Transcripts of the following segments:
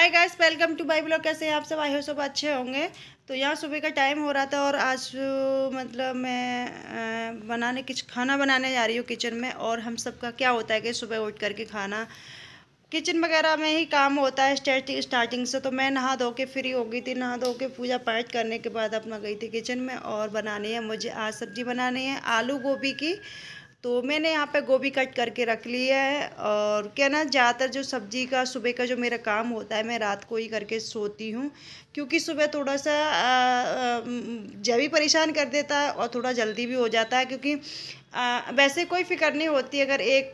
hi guys welcome to my blog कैसे हैं आप सब आई हो सब अच्छे होंगे तो यहाँ सुबह का टाइम हो रहा था और आज मतलब मैं बनाने कुछ खाना बनाने जा रही हूँ किचन में और हम सब का क्या होता है कि सुबह उठ करके खाना किचन वगैरह में ही काम होता है स्टार्टिंग स्टार्टिंग से तो मैं नहा धो के फ्री हो गई थी नहा धो के पूजा पाठ करने के बाद अपना गई थी किचन में और बनानी है मुझे आज सब्ज़ी बनानी है आलू गोभी की तो मैंने यहाँ पे गोभी कट करके रख लिया है और क्या ना ज़्यादातर जो सब्ज़ी का सुबह का जो मेरा काम होता है मैं रात को ही करके सोती हूँ क्योंकि सुबह थोड़ा सा जब भी परेशान कर देता है और थोड़ा जल्दी भी हो जाता है क्योंकि आ, वैसे कोई फ़िक्र नहीं होती अगर एक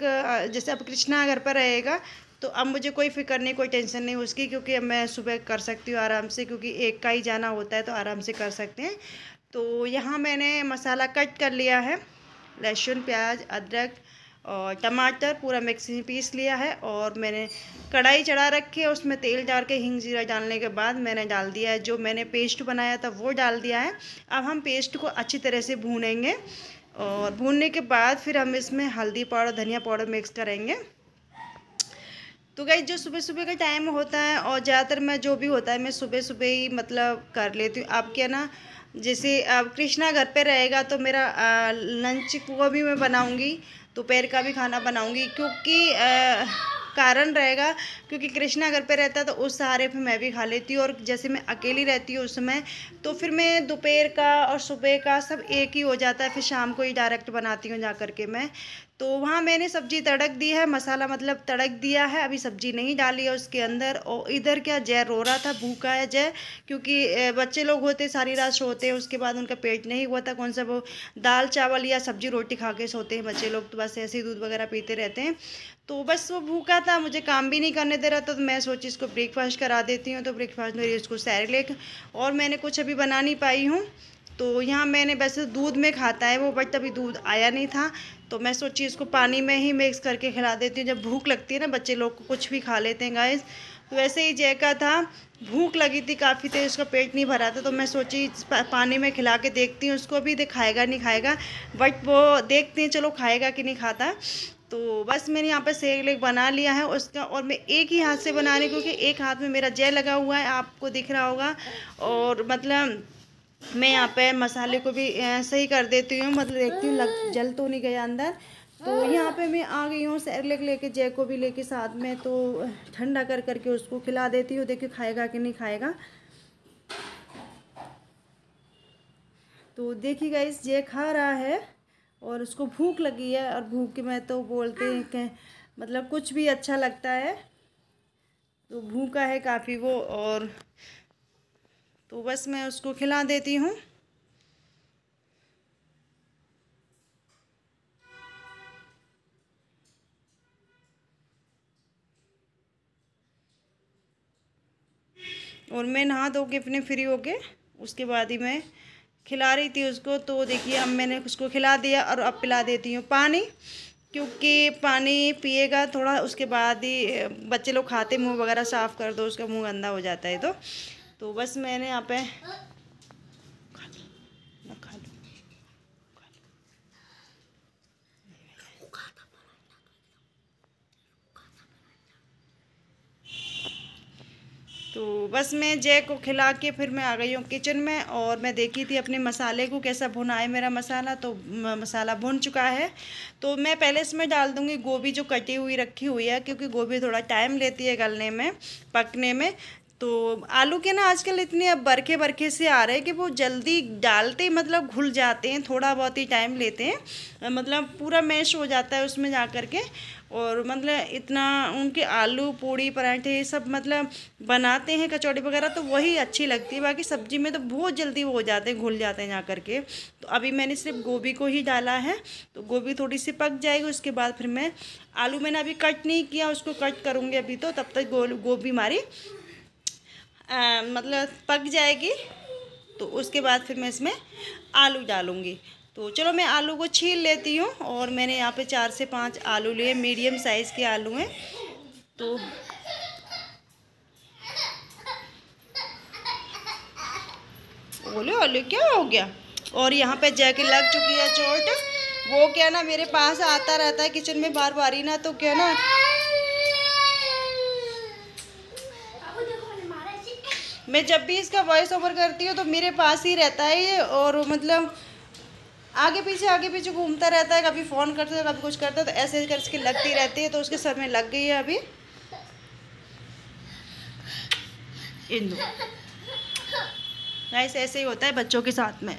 जैसे अब कृष्णा घर पर रहेगा तो अब मुझे कोई फ़िक्र नहीं कोई टेंशन नहीं उसकी क्योंकि अब मैं सुबह कर सकती हूँ आराम से क्योंकि एक का ही जाना होता है तो आराम से कर सकते हैं तो यहाँ मैंने मसाला कट कर लिया है लहसुन प्याज अदरक और टमाटर पूरा मिक्सी में पीस लिया है और मैंने कढ़ाई चढ़ा रखी है उसमें तेल डाल के हिंग जीरा डालने के बाद मैंने डाल दिया है जो मैंने पेस्ट बनाया था वो डाल दिया है अब हम पेस्ट को अच्छी तरह से भूनेंगे और भूनने के बाद फिर हम इसमें हल्दी पाउडर धनिया पाउडर मिक्स करेंगे तो गई जो सुबह सुबह का टाइम होता है और ज़्यादातर मैं जो भी होता है मैं सुबह सुबह ही मतलब कर लेती हूँ आप क्या ना जैसे अब कृष्णा घर पे रहेगा तो मेरा लंच को भी मैं बनाऊँगी दोपहर का भी खाना बनाऊँगी क्योंकि कारण रहेगा क्योंकि कृष्णा घर पे रहता है तो उस सहारे पे मैं भी खा लेती हूँ और जैसे मैं अकेली रहती हूँ उस समय तो फिर मैं दोपहर का और सुबह का सब एक ही हो जाता है फिर शाम को ही डायरेक्ट बनाती हूँ जा के मैं तो वहाँ मैंने सब्जी तड़क दी है मसाला मतलब तड़क दिया है अभी सब्जी नहीं डाली है उसके अंदर और इधर क्या जय रो रहा था भूखा है जय क्योंकि बच्चे लोग होते सारी रात सोते हैं उसके बाद उनका पेट नहीं हुआ था कौन सा वो दाल चावल या सब्जी रोटी खा के सोते हैं बच्चे लोग तो बस ऐसे ही दूध वगैरह पीते रहते हैं तो बस वो भूखा था मुझे काम भी नहीं करने दे रहा था तो मैं सोची इसको ब्रेकफास्ट करा देती हूँ तो ब्रेकफास्ट मेरी उसको सैर ले और मैंने कुछ अभी बना नहीं पाई हूँ तो यहाँ मैंने वैसे दूध में खाता है वो बट अभी दूध आया नहीं था तो मैं सोची इसको पानी में ही मिक्स करके खिला देती हूँ जब भूख लगती है ना बच्चे लोग को कुछ भी खा लेते हैं गाइस तो वैसे ही जैका था भूख लगी थी काफ़ी तेज उसका पेट नहीं भरा था तो मैं सोची पानी में खिला के देखती हूँ उसको भी दिखाएगा नहीं खाएगा बट वो देखते हैं चलो खाएगा कि नहीं खाता तो बस मैंने यहाँ पर सेक लेक बना लिया है उसका और मैं एक ही हाथ से बना रही क्योंकि एक हाथ में मेरा जय लगा हुआ है आपको दिख रहा होगा और मतलब मैं यहाँ पर मसाले को भी सही कर देती हूँ मतलब देखती हूँ जल तो नहीं गया अंदर तो यहाँ पे मैं आ गई हूँ लेक लेके जय को भी लेके साथ में तो ठंडा कर करके उसको खिला देती हूँ देखिए खाएगा कि नहीं खाएगा तो देखिए इस जय खा रहा है और उसको भूख लगी है और भूख में तो बोलते हैं कि मतलब कुछ भी अच्छा लगता है तो भूखा है काफ़ी वो और तो बस मैं उसको खिला देती हूँ और मैं नहा धो के अपने फ्री होके उसके बाद ही मैं खिला रही थी उसको तो देखिए अब मैंने उसको खिला दिया और अब पिला देती हूँ पानी क्योंकि पानी पिएगा थोड़ा उसके बाद ही बच्चे लोग खाते मुंह वगैरह साफ़ कर दो उसका मुंह गंदा हो जाता है तो तो बस मैंने यहाँ पे तो बस मैं जय को खिला के फिर मैं आ गई हूँ किचन में और मैं देखी थी अपने मसाले को कैसा भुना है मेरा मसाला तो मसाला भुन चुका है तो मैं पहले इसमें डाल दूँगी गोभी जो कटी हुई रखी हुई है क्योंकि गोभी थोड़ा टाइम लेती है गलने में पकने में तो आलू के ना आजकल इतने अब बरखे बरखे से आ रहे हैं कि वो जल्दी डालते ही मतलब घुल जाते हैं थोड़ा बहुत ही टाइम लेते हैं मतलब पूरा मैश हो जाता है उसमें जा कर के और मतलब इतना उनके आलू पूड़ी पराठे ये सब मतलब बनाते हैं कचौड़ी वगैरह तो वही अच्छी लगती है बाकी सब्ज़ी में तो बहुत जल्दी वो हो जाते हैं घुल जाते हैं जा करके तो अभी मैंने सिर्फ गोभी को ही डाला है तो गोभी थोड़ी सी पक जाएगी उसके बाद फिर मैं आलू मैंने अभी कट नहीं किया उसको कट करूँगी अभी तो तब तक गोभी हमारी मतलब पक जाएगी तो उसके बाद फिर मैं इसमें आलू डालूँगी तो चलो मैं आलू को छील लेती हूँ और मैंने यहाँ पे चार से पाँच आलू लिए मीडियम साइज़ के आलू हैं तो बोले आलू क्या हो गया और यहाँ पे जैके लग चुकी है चोट वो क्या ना मेरे पास आता रहता है किचन में बार बार ही ना तो क्या ना मैं जब भी इसका वॉइस ओवर करती हूँ तो मेरे पास ही रहता है ये और मतलब आगे पीछे आगे पीछे घूमता रहता है कभी फ़ोन करता है कभी कुछ करता है तो ऐसे ऐसे करके लगती रहती है तो उसके सर में लग गई है अभी इंदु ऐसे ऐसे ही होता है बच्चों के साथ में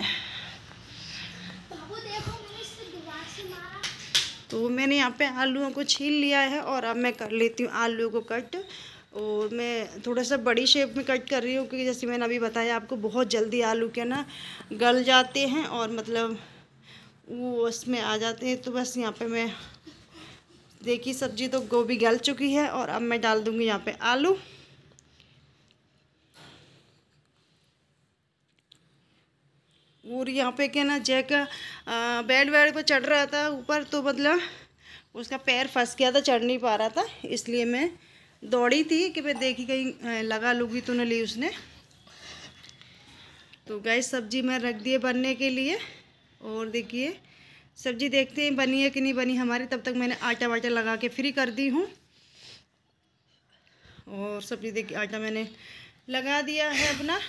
तो मैंने यहाँ पे आलूओं को छील लिया है और अब मैं कर लेती हूँ आलू को कट और मैं थोड़ा सा बड़ी शेप में कट कर रही हूँ क्योंकि जैसे मैंने अभी बताया आपको बहुत जल्दी आलू के ना गल जाते हैं और मतलब वो उसमें आ जाते हैं तो बस यहाँ पे मैं देखी सब्जी तो गोभी गल चुकी है और अब मैं डाल दूँगी यहाँ पे आलू और यहाँ पे क्या ना जैक बेड वेड पर चढ़ रहा था ऊपर तो मतलब उसका पैर फंस गया था चढ़ नहीं पा रहा था इसलिए मैं दौड़ी थी कि मैं देखी कहीं लगा लूँगी तो नहीं ली उसने तो गैस सब्जी मैं रख दिए बनने के लिए और देखिए सब्जी देखते हैं बनी है कि नहीं बनी हमारी तब तक मैंने आटा वाटा लगा के फ्री कर दी हूँ और सब्जी देखिए आटा मैंने लगा दिया है अपना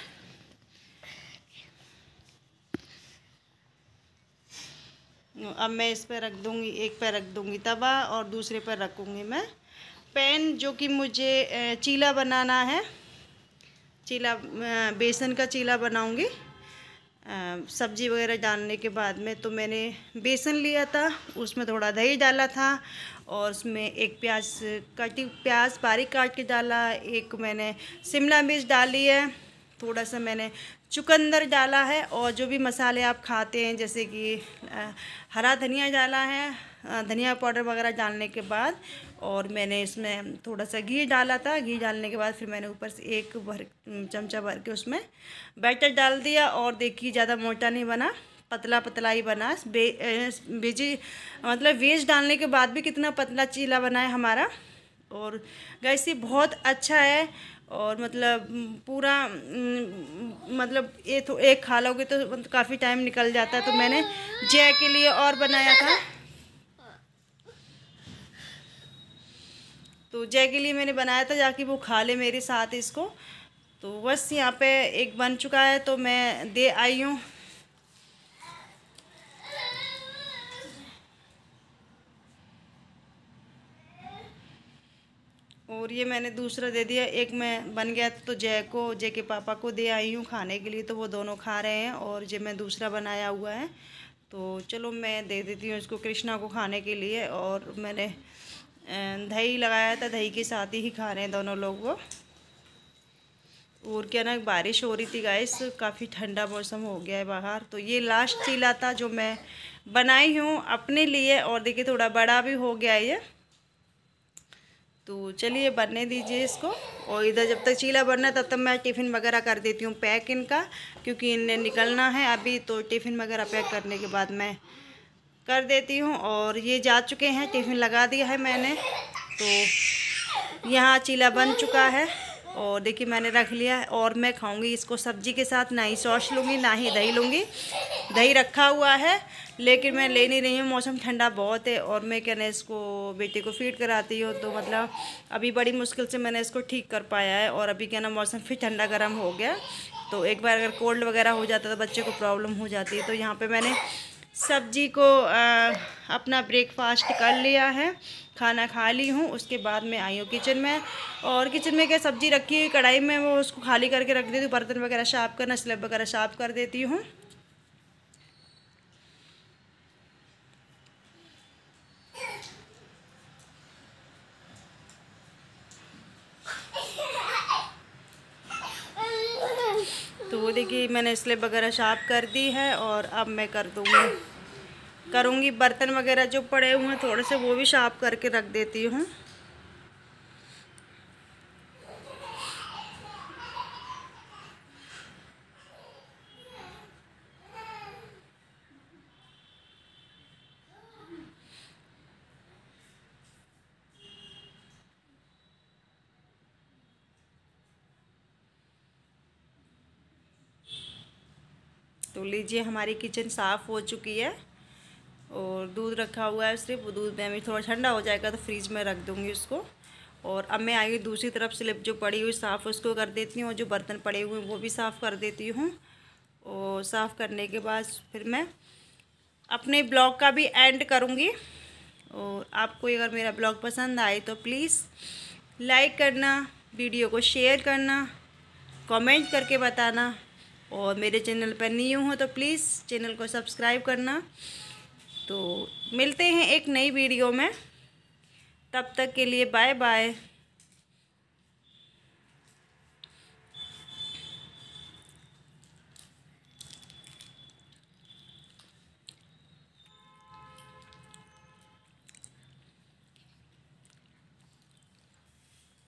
अब मैं इस पर रख दूँगी एक पर रख दूँगी तवा और दूसरे पर रखूँगी मैं पैन जो कि मुझे चीला बनाना है चीला बेसन का चीला बनाऊँगी सब्जी वगैरह डालने के बाद में तो मैंने बेसन लिया था उसमें थोड़ा दही डाला था और उसमें एक प्याज कटी प्याज बारीक काट के डाला एक मैंने शिमला मिर्च डाली है थोड़ा सा मैंने चुकंदर डाला है और जो भी मसाले आप खाते हैं जैसे कि हरा धनिया डाला है धनिया पाउडर वगैरह डालने के बाद और मैंने इसमें थोड़ा सा घी डाला था घी डालने के बाद फिर मैंने ऊपर से एक भर चमचा भर के उसमें बैटर डाल दिया और देखिए ज़्यादा मोटा नहीं बना पतला पतला ही बना बेजी मतलब वेज डालने के बाद भी कितना पतला चीला बना है हमारा और गैस ये बहुत अच्छा है और मतलब पूरा मतलब ये तो एक खा लोगे तो मतलब काफ़ी टाइम निकल जाता है तो मैंने जय के लिए और बनाया था तो जय के लिए मैंने बनाया था जाकि वो खा ले मेरे साथ इसको तो बस यहाँ पे एक बन चुका है तो मैं दे आई हूँ और ये मैंने दूसरा दे दिया एक मैं बन गया तो जय को जय के पापा को दे आई हूँ खाने के लिए तो वो दोनों खा रहे हैं और जय मैं दूसरा बनाया हुआ है तो चलो मैं दे देती हूँ इसको कृष्णा को खाने के लिए और मैंने दही लगाया था दही के साथ ही खा रहे हैं दोनों लोग वो और क्या ना बारिश हो रही थी गाइस काफ़ी ठंडा मौसम हो गया है बाहर तो ये लास्ट चीला था जो मैं बनाई हूँ अपने लिए और देखिए थोड़ा बड़ा भी हो गया ये तो चलिए बनने दीजिए इसको और इधर जब तक चीला बनना तब तक मैं टिफ़िन वगैरह कर देती हूँ पैक इनका क्योंकि इन्हें निकलना है अभी तो टिफ़िन वगैरह पैक करने के बाद मैं कर देती हूँ और ये जा चुके हैं टिफ़िन लगा दिया है मैंने तो यहाँ चीला बन चुका है और देखिए मैंने रख लिया है और मैं खाऊंगी इसको सब्जी के साथ ना ही सॉस लूँगी ना ही दही लूँगी दही रखा हुआ है लेकिन मैं ले नहीं रही हूँ मौसम ठंडा बहुत है और मैं क्या ना इसको बेटे को फीड कराती हूँ तो मतलब अभी बड़ी मुश्किल से मैंने इसको ठीक कर पाया है और अभी क्या ना मौसम फिर ठंडा गर्म हो गया तो एक बार अगर कोल्ड वगैरह हो जाता तो बच्चे को प्रॉब्लम हो जाती है तो यहाँ पर मैंने सब्जी को आ, अपना ब्रेकफास्ट कर लिया है खाना खा ली हूँ उसके बाद मैं आई हूँ किचन में और किचन में क्या सब्ज़ी रखी हुई कढ़ाई में वो उसको खाली करके रख देती हूँ बर्तन वगैरह साफ़ करना स्लेब वगैरह साफ़ कर देती हूँ मैंने स्लिप वगैरह साफ कर दी है और अब मैं कर दूँगी करूँगी बर्तन वगैरह जो पड़े हुए हैं थोड़े से वो भी साफ करके रख देती हूँ तो लीजिए हमारी किचन साफ़ हो चुकी है और दूध रखा हुआ है सिर्फ दूध में अभी थोड़ा ठंडा हो जाएगा तो फ्रीज में रख दूँगी उसको और अब मैं आई दूसरी तरफ स्लिप जो पड़ी हुई साफ़ उसको कर देती हूँ और जो बर्तन पड़े हुए हैं वो भी साफ़ कर देती हूँ और साफ़ करने के बाद फिर मैं अपने ब्लॉग का भी एंड करूँगी और आपको अगर मेरा ब्लॉग पसंद आए तो प्लीज़ लाइक करना वीडियो को शेयर करना कमेंट करके बताना और मेरे चैनल पर न्यू हो तो प्लीज़ चैनल को सब्सक्राइब करना तो मिलते हैं एक नई वीडियो में तब तक के लिए बाय बाय